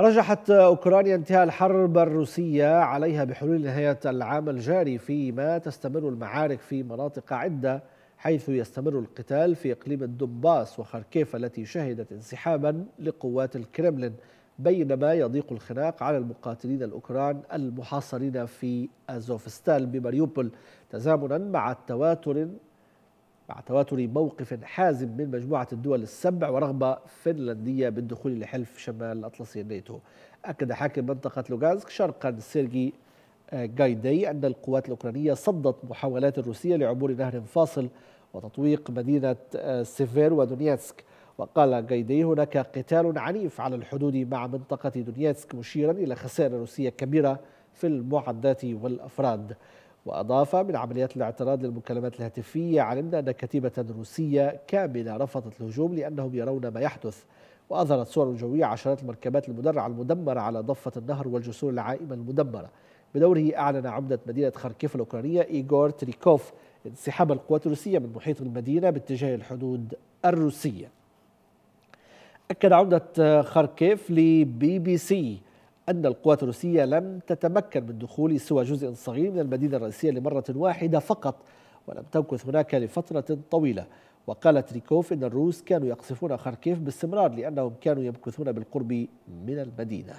رجحت أوكرانيا انتهاء الحرب الروسية عليها بحلول نهاية العام الجاري فيما تستمر المعارك في مناطق عدة حيث يستمر القتال في إقليم الدنباس وخاركيف التي شهدت انسحابا لقوات الكرملين بينما يضيق الخناق على المقاتلين الأوكران المحاصرين في أزوفستان بماريوبول تزامنا مع التواتر مع تواتر موقف حازم من مجموعة الدول السبع ورغبة فنلندية بالدخول لحلف شمال الأطلسي الناتو أكد حاكم منطقة لوغانسك شرقا سيرجي آه، جايدي أن القوات الأوكرانية صدت محاولات الروسية لعبور نهر فاصل وتطويق مدينة آه، سيفير ودونيتسك وقال جايدي هناك قتال عنيف على الحدود مع منطقة دونيتسك مشيرا إلى خسائر روسية كبيرة في المعدات والأفراد وأضاف من عمليات الاعتراض للمكالمات الهاتفية علمنا أن كتيبة روسية كاملة رفضت الهجوم لأنهم يرون ما يحدث وأظهرت صور جوية عشرات المركبات المدرعة المدمرة على ضفة النهر والجسور العائمة المدمرة بدوره أعلن عمدة مدينة خاركيف الأوكرانية إيغور تريكوف انسحاب القوات الروسية من محيط المدينة باتجاه الحدود الروسية أكد عمدة خاركيف لبي بي سي أن القوات الروسية لم تتمكن من دخول سوى جزء صغير من المدينة الرئيسية لمرة واحدة فقط ولم تمكث هناك لفترة طويلة وقال تريكوف إن الروس كانوا يقصفون خاركيف باستمرار لأنهم كانوا يمكثون بالقرب من المدينة